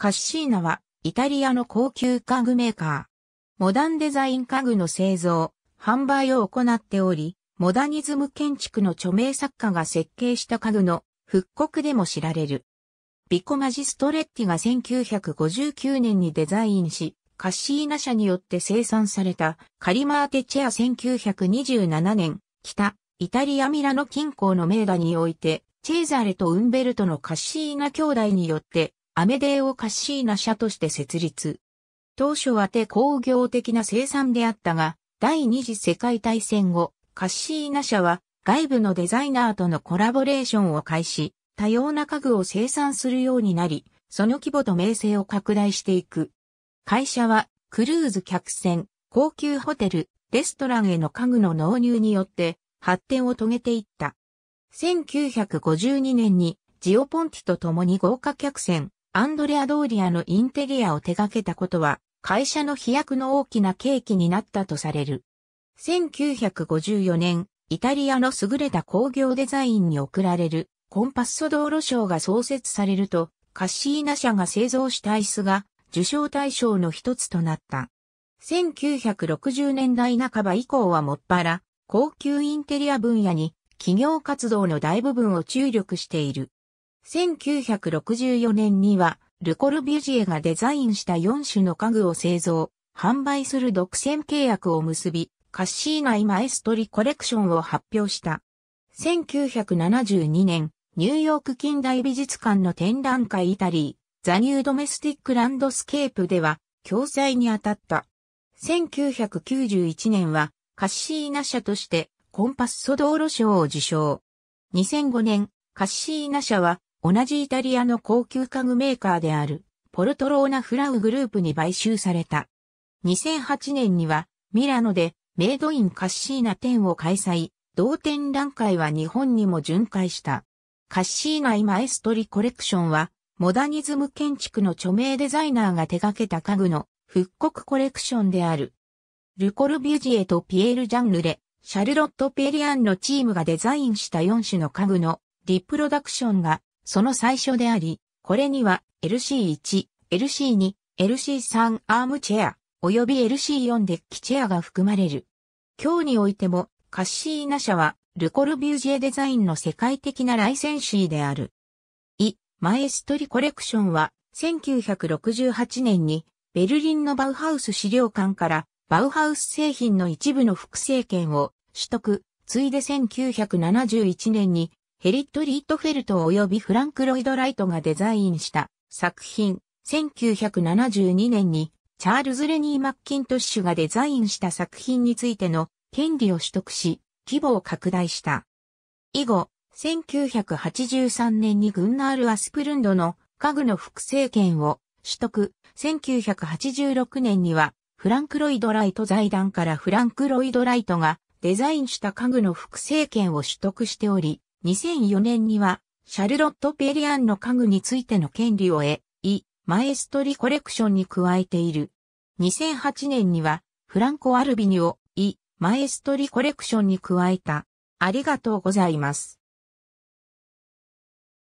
カッシーナはイタリアの高級家具メーカー。モダンデザイン家具の製造、販売を行っており、モダニズム建築の著名作家が設計した家具の復刻でも知られる。ビコマジストレッティが1959年にデザインし、カッシーナ社によって生産されたカリマーテチェア1927年、北、イタリアミラノ近郊の名画において、チェーザレとウンベルトのカッシーナ兄弟によってアメデーオ・カッシーナ社として設立。当初は手工業的な生産であったが、第二次世界大戦後、カッシーナ社は外部のデザイナーとのコラボレーションを開始、多様な家具を生産するようになり、その規模と名声を拡大していく。会社は、クルーズ客船、高級ホテル、レストランへの家具の納入によって、発展を遂げていった。1952年に、ジオポンティと共に豪華客船、アンドレア・ドーリアのインテリアを手掛けたことは、会社の飛躍の大きな契機になったとされる。1954年、イタリアの優れた工業デザインに贈られるコンパッソ道路賞が創設されると、カッシーナ社が製造した椅子が受賞対象の一つとなった。1960年代半ば以降はもっぱら、高級インテリア分野に企業活動の大部分を注力している。1964年には、ルコルビュジエがデザインした4種の家具を製造、販売する独占契約を結び、カッシーナイマエストリコレクションを発表した。1972年、ニューヨーク近代美術館の展覧会イタリー、ザニュードメスティックランドスケープでは、共催に当たった。1991年は、カッシーナ社として、コンパスソドーロ賞を受賞。2005年、カッシーナ社は、同じイタリアの高級家具メーカーである、ポルトローナ・フラウグループに買収された。2008年には、ミラノで、メイドインカッシーナ展を開催、同展覧会は日本にも巡回した。カッシーナイマエストリコレクションは、モダニズム建築の著名デザイナーが手掛けた家具の復刻コレクションである。ルコルビュジエとピエール・ジャンルレ、シャルロット・ペリアンのチームがデザインした4種の家具のリプロダクションがその最初であり、これには LC1、LC2、LC3 アームチェア、及び LC4 デッキチェアが含まれる。今日においても、カッシーナ社は、ルコルビュージェデザインの世界的なライセンシーである。イ・マエストリコレクションは、1968年に、ベルリンのバウハウス資料館から、バウハウス製品の一部の複製権を取得、ついで1971年にヘリット・リートフェルト及びフランク・ロイド・ライトがデザインした作品、1972年にチャールズ・レニー・マッキントッシュがデザインした作品についての権利を取得し、規模を拡大した。以後、1983年にグンナール・アスプルンドの家具の複製権を取得。1986年にはフランク・ロイド・ライト財団からフランク・ロイド・ライトがデザインした家具の複製権を取得しており、2004年には、シャルロット・ペリアンの家具についての権利を得、イ・マエストリコレクションに加えている。2008年には、フランコ・アルビニを、イ・マエストリコレクションに加えた。ありがとうございます。